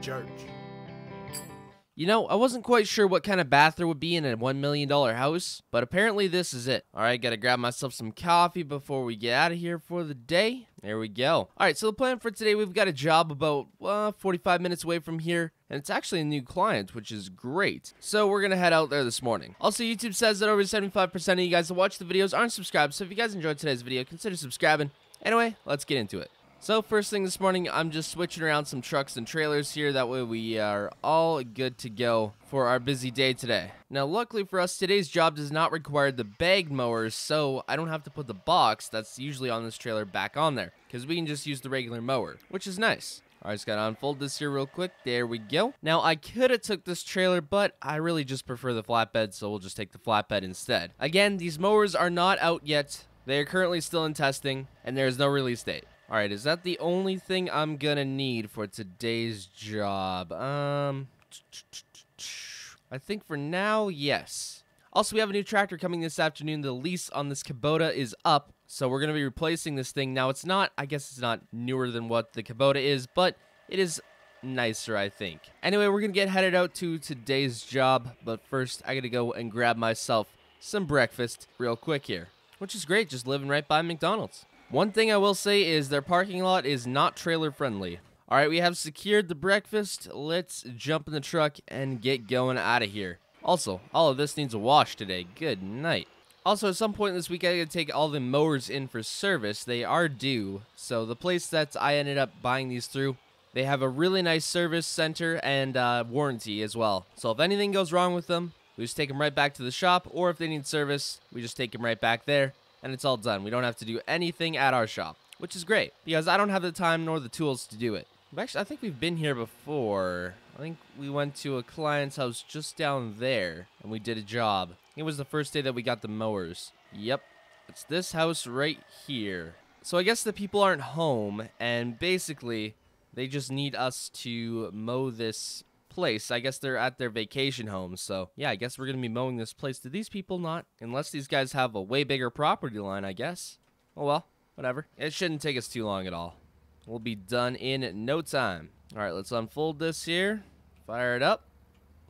church. You know, I wasn't quite sure what kind of bath there would be in a $1 million house, but apparently this is it. All right, gotta grab myself some coffee before we get out of here for the day. There we go. All right, so the plan for today, we've got a job about uh, 45 minutes away from here and it's actually a new client, which is great. So we're gonna head out there this morning. Also, YouTube says that over 75% of you guys that watch the videos aren't subscribed, so if you guys enjoyed today's video, consider subscribing. Anyway, let's get into it. So first thing this morning, I'm just switching around some trucks and trailers here. That way we are all good to go for our busy day today. Now, luckily for us, today's job does not require the bag mowers, so I don't have to put the box that's usually on this trailer back on there because we can just use the regular mower, which is nice. All right, just gotta unfold this here real quick. There we go. Now, I could have took this trailer, but I really just prefer the flatbed, so we'll just take the flatbed instead. Again, these mowers are not out yet. They are currently still in testing, and there is no release date. All right, is that the only thing I'm gonna need for today's job? Um, I think for now, yes. Also, we have a new tractor coming this afternoon. The lease on this Kubota is up, so we're gonna be replacing this thing. Now, it's not, I guess it's not newer than what the Kubota is, but it is nicer, I think. Anyway, we're gonna get headed out to today's job, but first, I gotta go and grab myself some breakfast real quick here, which is great, just living right by McDonald's. One thing I will say is their parking lot is not trailer friendly. All right, we have secured the breakfast. Let's jump in the truck and get going out of here. Also, all of this needs a wash today. Good night. Also, at some point this week, I gotta take all the mowers in for service. They are due. So the place that I ended up buying these through, they have a really nice service center and uh, warranty as well. So if anything goes wrong with them, we just take them right back to the shop, or if they need service, we just take them right back there and it's all done. We don't have to do anything at our shop, which is great because I don't have the time nor the tools to do it. Actually, I think we've been here before. I think we went to a client's house just down there and we did a job. It was the first day that we got the mowers. Yep, it's this house right here. So I guess the people aren't home and basically they just need us to mow this place. I guess they're at their vacation home. So, yeah, I guess we're going to be mowing this place. Did these people not? Unless these guys have a way bigger property line, I guess. Oh, well, whatever. It shouldn't take us too long at all. We'll be done in no time. All right, let's unfold this here. Fire it up.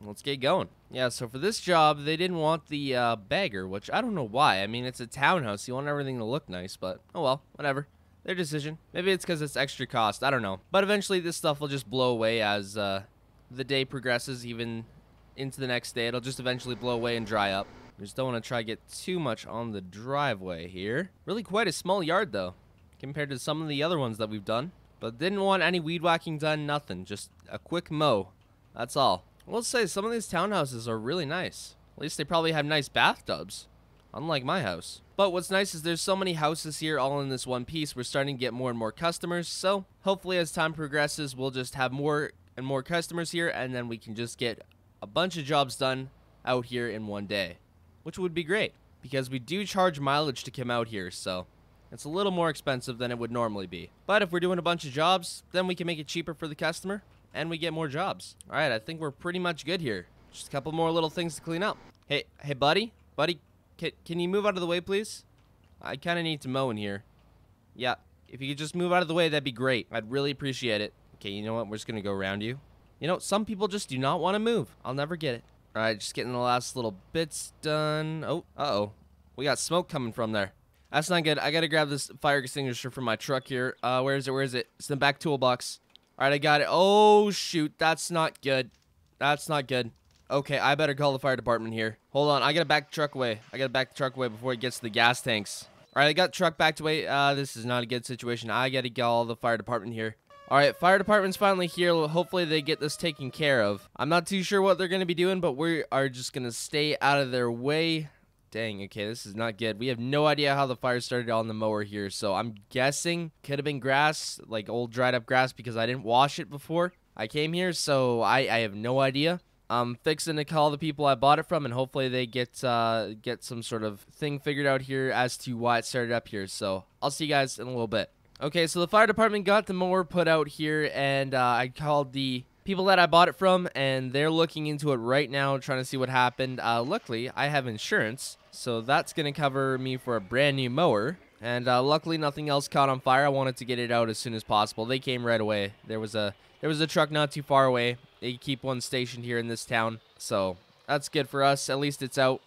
Let's get going. Yeah, so for this job, they didn't want the uh, which I don't know why. I mean, it's a townhouse. You want everything to look nice, but oh well, whatever their decision. Maybe it's because it's extra cost. I don't know. But eventually this stuff will just blow away as uh, the day progresses, even into the next day, it'll just eventually blow away and dry up. We just don't want to try to get too much on the driveway here. Really quite a small yard, though, compared to some of the other ones that we've done. But didn't want any weed whacking done, nothing. Just a quick mow. That's all. let will say some of these townhouses are really nice. At least they probably have nice bathtubs. Unlike my house. But what's nice is there's so many houses here all in this one piece. We're starting to get more and more customers. So hopefully as time progresses, we'll just have more and more customers here, and then we can just get a bunch of jobs done out here in one day, which would be great because we do charge mileage to come out here, so it's a little more expensive than it would normally be. But if we're doing a bunch of jobs, then we can make it cheaper for the customer and we get more jobs. All right, I think we're pretty much good here. Just a couple more little things to clean up. Hey, hey, buddy, buddy, can, can you move out of the way, please? I kind of need to mow in here. Yeah, if you could just move out of the way, that'd be great. I'd really appreciate it. Okay, you know what? We're just going to go around you. You know, some people just do not want to move. I'll never get it. All right, just getting the last little bits done. Oh, uh-oh. We got smoke coming from there. That's not good. I got to grab this fire extinguisher from my truck here. Uh, where is it? Where is it? It's in the back toolbox. All right, I got it. Oh, shoot. That's not good. That's not good. Okay, I better call the fire department here. Hold on, I gotta back the truck away. I gotta back the truck away before it gets to the gas tanks. Alright, I got truck backed away. Uh, this is not a good situation. I gotta call the fire department here. All right, fire department's finally here. Hopefully they get this taken care of. I'm not too sure what they're going to be doing, but we are just going to stay out of their way. Dang, okay, this is not good. We have no idea how the fire started on the mower here, so I'm guessing could have been grass, like old dried up grass, because I didn't wash it before I came here, so I, I have no idea. I'm fixing to call the people I bought it from, and hopefully they get uh, get some sort of thing figured out here as to why it started up here. So I'll see you guys in a little bit. Okay, so the fire department got the mower put out here, and uh, I called the people that I bought it from, and they're looking into it right now, trying to see what happened. Uh, luckily, I have insurance, so that's going to cover me for a brand new mower. And uh, luckily, nothing else caught on fire. I wanted to get it out as soon as possible. They came right away. There was a there was a truck not too far away. They keep one stationed here in this town, so that's good for us. At least it's out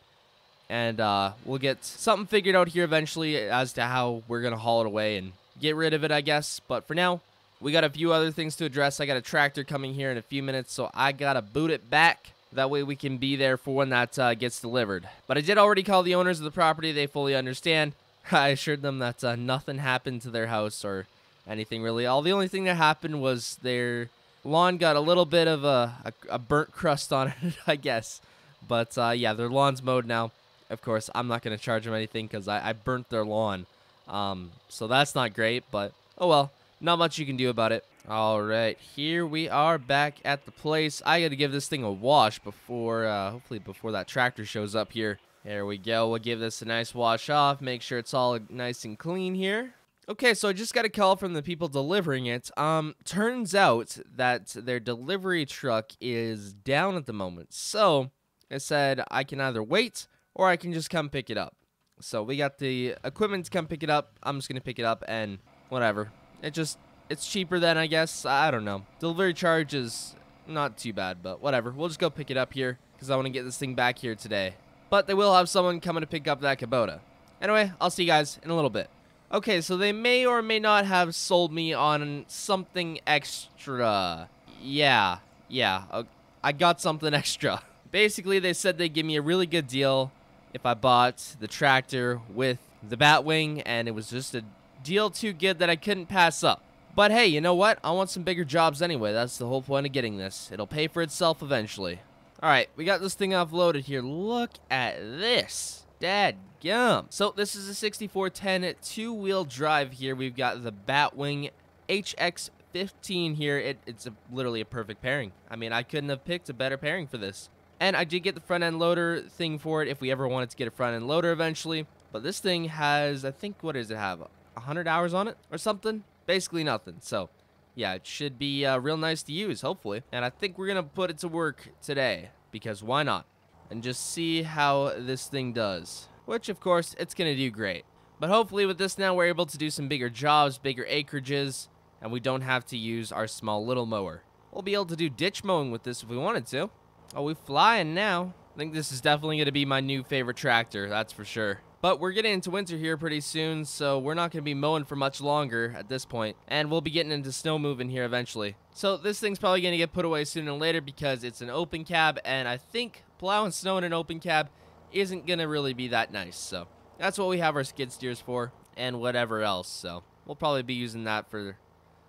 and uh, we'll get something figured out here eventually as to how we're gonna haul it away and get rid of it, I guess. But for now, we got a few other things to address. I got a tractor coming here in a few minutes, so I got to boot it back. That way we can be there for when that uh, gets delivered. But I did already call the owners of the property. They fully understand. I assured them that uh, nothing happened to their house or anything really. All the only thing that happened was their lawn got a little bit of a, a, a burnt crust on it, I guess. But uh, yeah, their lawn's mowed now. Of course, I'm not going to charge them anything because I, I burnt their lawn. Um, so that's not great, but oh well. Not much you can do about it. All right, here we are back at the place. I got to give this thing a wash before, uh, hopefully before that tractor shows up here. There we go. We'll give this a nice wash off, make sure it's all nice and clean here. Okay, so I just got a call from the people delivering it. Um, turns out that their delivery truck is down at the moment. So I said I can either wait or I can just come pick it up. So we got the equipment to come pick it up. I'm just going to pick it up and whatever. It just, it's cheaper than I guess. I don't know. Delivery charge is not too bad, but whatever. We'll just go pick it up here because I want to get this thing back here today. But they will have someone coming to pick up that Kubota. Anyway, I'll see you guys in a little bit. Okay, so they may or may not have sold me on something extra. Yeah, yeah, uh, I got something extra. Basically, they said they'd give me a really good deal, if I bought the tractor with the Batwing, and it was just a deal too good that I couldn't pass up. But hey, you know what? I want some bigger jobs anyway. That's the whole point of getting this. It'll pay for itself eventually. Alright, we got this thing offloaded here. Look at this. Dad gum. So this is a 6410 two-wheel drive here. We've got the Batwing HX15 here. It, it's a, literally a perfect pairing. I mean, I couldn't have picked a better pairing for this. And I did get the front end loader thing for it if we ever wanted to get a front end loader eventually. But this thing has, I think, what does it have? 100 hours on it or something? Basically nothing. So, yeah, it should be uh, real nice to use, hopefully. And I think we're going to put it to work today because why not? And just see how this thing does. Which, of course, it's going to do great. But hopefully with this now, we're able to do some bigger jobs, bigger acreages, and we don't have to use our small little mower. We'll be able to do ditch mowing with this if we wanted to. Oh, we flying now. I think this is definitely going to be my new favorite tractor, that's for sure. But we're getting into winter here pretty soon, so we're not going to be mowing for much longer at this point. And we'll be getting into snow moving here eventually. So this thing's probably going to get put away sooner or later because it's an open cab, and I think plowing snow in an open cab isn't going to really be that nice. So that's what we have our skid steers for and whatever else. So we'll probably be using that for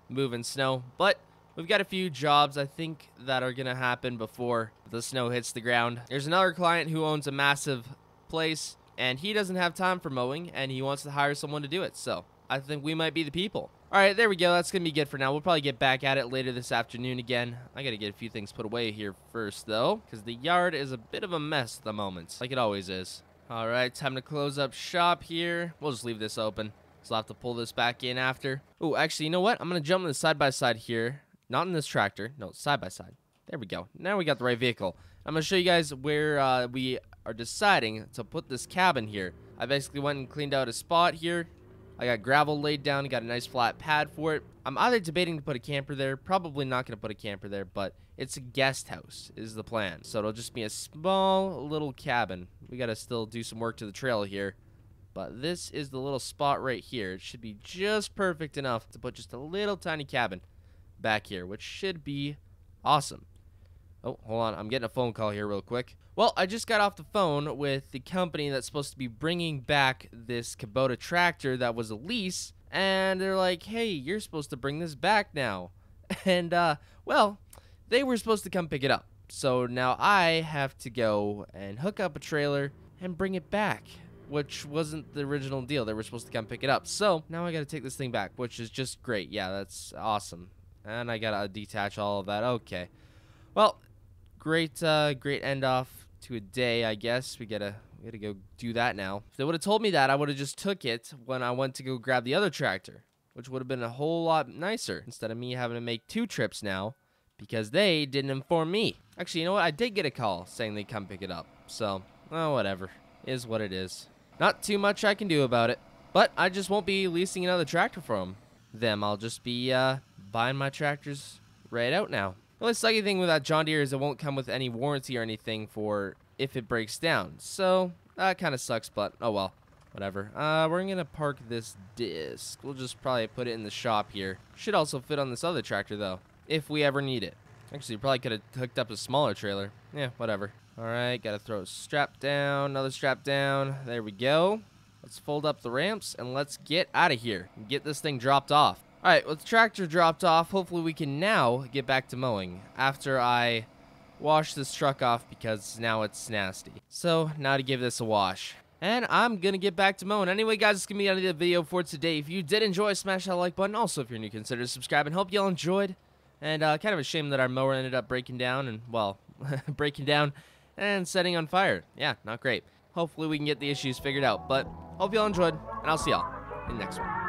moving snow. But We've got a few jobs, I think, that are going to happen before the snow hits the ground. There's another client who owns a massive place, and he doesn't have time for mowing, and he wants to hire someone to do it. So I think we might be the people. All right, there we go. That's going to be good for now. We'll probably get back at it later this afternoon again. I got to get a few things put away here first, though, because the yard is a bit of a mess at the moment, like it always is. All right, time to close up shop here. We'll just leave this open. So I'll have to pull this back in after. Oh, actually, you know what? I'm going to jump in the side-by-side -side here not in this tractor. No, side by side. There we go. Now we got the right vehicle. I'm going to show you guys where uh, we are deciding to put this cabin here. I basically went and cleaned out a spot here. I got gravel laid down, got a nice flat pad for it. I'm either debating to put a camper there, probably not going to put a camper there, but it's a guest house is the plan. So it'll just be a small little cabin. We got to still do some work to the trail here. But this is the little spot right here. It should be just perfect enough to put just a little tiny cabin back here, which should be awesome. Oh, hold on. I'm getting a phone call here real quick. Well, I just got off the phone with the company that's supposed to be bringing back this Kubota tractor that was a lease, and they're like, hey, you're supposed to bring this back now. And, uh, well, they were supposed to come pick it up. So now I have to go and hook up a trailer and bring it back, which wasn't the original deal. They were supposed to come pick it up. So now I got to take this thing back, which is just great. Yeah, that's awesome. And I gotta detach all of that. Okay. Well, great, uh, great end off to a day, I guess. We gotta, we gotta go do that now. If they would have told me that, I would have just took it when I went to go grab the other tractor, which would have been a whole lot nicer instead of me having to make two trips now because they didn't inform me. Actually, you know what? I did get a call saying they'd come pick it up. So, well, whatever. Is what it is. Not too much I can do about it. But I just won't be leasing another tractor from them. I'll just be, uh, buying my tractors right out now. The only sucky thing with that John Deere is it won't come with any warranty or anything for if it breaks down. So that kind of sucks, but oh well. Whatever. Uh, we're going to park this disc. We'll just probably put it in the shop here. Should also fit on this other tractor, though, if we ever need it. Actually, probably could have hooked up a smaller trailer. Yeah, whatever. All right, got to throw a strap down, another strap down. There we go. Let's fold up the ramps and let's get out of here and get this thing dropped off. Alright, well the tractor dropped off. Hopefully we can now get back to mowing after I wash this truck off because now it's nasty. So now to give this a wash. And I'm gonna get back to mowing. Anyway, guys, it's gonna be the end of the video for today. If you did enjoy, smash that like button. Also, if you're new, consider subscribing. Hope y'all enjoyed. And uh, kind of a shame that our mower ended up breaking down and, well, breaking down and setting on fire. Yeah, not great. Hopefully we can get the issues figured out. But hope y'all enjoyed, and I'll see y'all in the next one.